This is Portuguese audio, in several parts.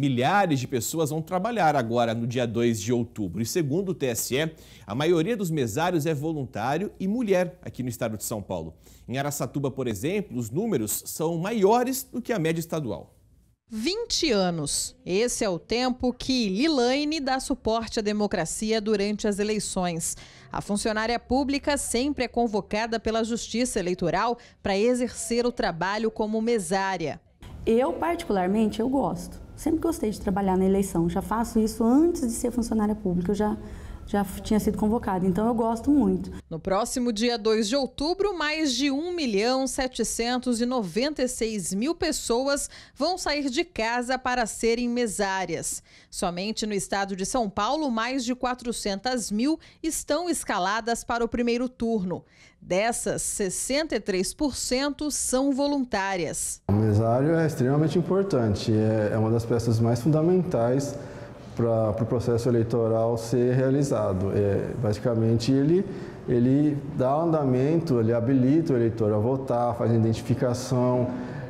Milhares de pessoas vão trabalhar agora no dia 2 de outubro. E segundo o TSE, a maioria dos mesários é voluntário e mulher aqui no estado de São Paulo. Em Araçatuba, por exemplo, os números são maiores do que a média estadual. 20 anos. Esse é o tempo que Lilaine dá suporte à democracia durante as eleições. A funcionária pública sempre é convocada pela Justiça Eleitoral para exercer o trabalho como mesária. Eu, particularmente, eu gosto Sempre gostei de trabalhar na eleição, já faço isso antes de ser funcionária pública, eu já já tinha sido convocada. Então eu gosto muito. No próximo dia 2 de outubro, mais de 1 milhão 796 mil pessoas vão sair de casa para serem mesárias. Somente no estado de São Paulo, mais de 400 mil estão escaladas para o primeiro turno. Dessas, 63% são voluntárias. O mesário é extremamente importante, é, é uma das peças mais fundamentais para o pro processo eleitoral ser realizado. É, basicamente, ele, ele dá andamento, ele habilita o eleitor a votar, faz a identificação,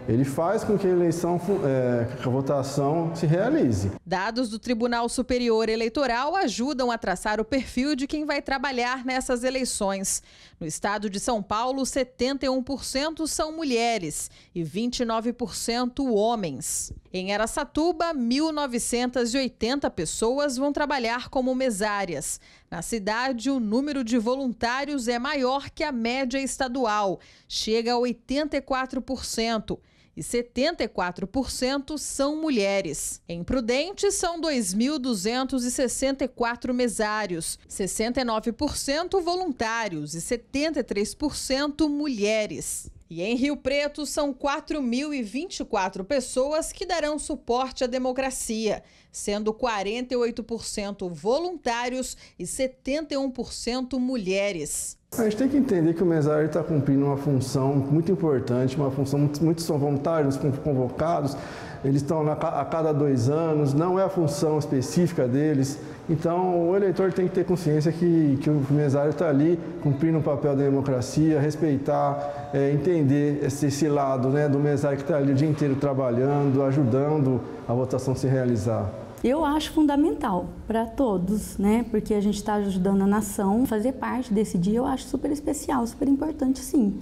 ele faz com que a eleição, é, a votação se realize. Dados do Tribunal Superior Eleitoral ajudam a traçar o perfil de quem vai trabalhar nessas eleições. No estado de São Paulo, 71% são mulheres e 29% homens. Em Aracatuba, 1.980 pessoas vão trabalhar como mesárias. Na cidade, o número de voluntários é maior que a média estadual, chega a 84%, e 74% são mulheres. Em Prudente, são 2.264 mesários, 69% voluntários e 73% mulheres. E em Rio Preto, são 4.024 pessoas que darão suporte à democracia, sendo 48% voluntários e 71% mulheres. A gente tem que entender que o mesário está cumprindo uma função muito importante, uma função, muitos são voluntários, convocados, eles estão a cada dois anos, não é a função específica deles, então, o eleitor tem que ter consciência que, que o mesário está ali cumprindo o papel da democracia, respeitar, é, entender esse, esse, lado né, do mesário que está ali o dia inteiro trabalhando, ajudando a votação se realizar. Eu acho fundamental para todos, né? Porque a gente está ajudando a nação. Fazer parte desse dia eu acho super especial, super importante, sim.